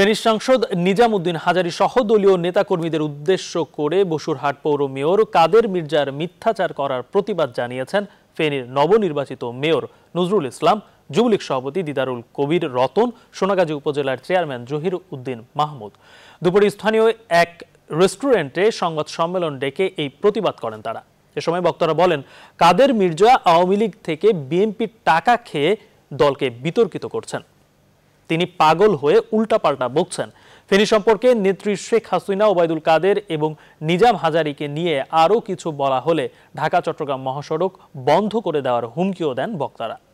ফেনীর সাংসদ নিজামুদ্দিন হাজারি সহ দলীয় নেতাকর্মীদের উদ্দেশ্য করে বসুরহাট পৌর মেয়র কাদের মির্জার মিথ্যাচার করার প্রতিবাদ জানিয়েছেন ফেনীর নবনির্বাচিত মেয়র নজরুল ইসলাম যুবলীগ সভাপতি দিদারুল কবির রতন সোনাগাজী উপজেলার চেয়ারম্যান জহির উদ্দিন মাহমুদ দুপুরে স্থানীয় এক রেস্টুরেন্টে সংবাদ সম্মেলন ডেকে এই প্রতিবাদ করেন তারা এ সময় বক্তারা বলেন কাদের মির্জা আওয়ামী লীগ থেকে বিএনপির টাকা খেয়ে দলকে বিতর্কিত করছেন তিনি পাগল হয়ে উল্টাপাল্টা বকছেন ফেনী সম্পর্কে নেত্রী শেখ হাসিনা ওবায়দুল কাদের এবং নিজাম হাজারিকে নিয়ে আরও কিছু বলা হলে ঢাকা চট্টগ্রাম মহাসড়ক বন্ধ করে দেওয়ার হুমকিও দেন বক্তারা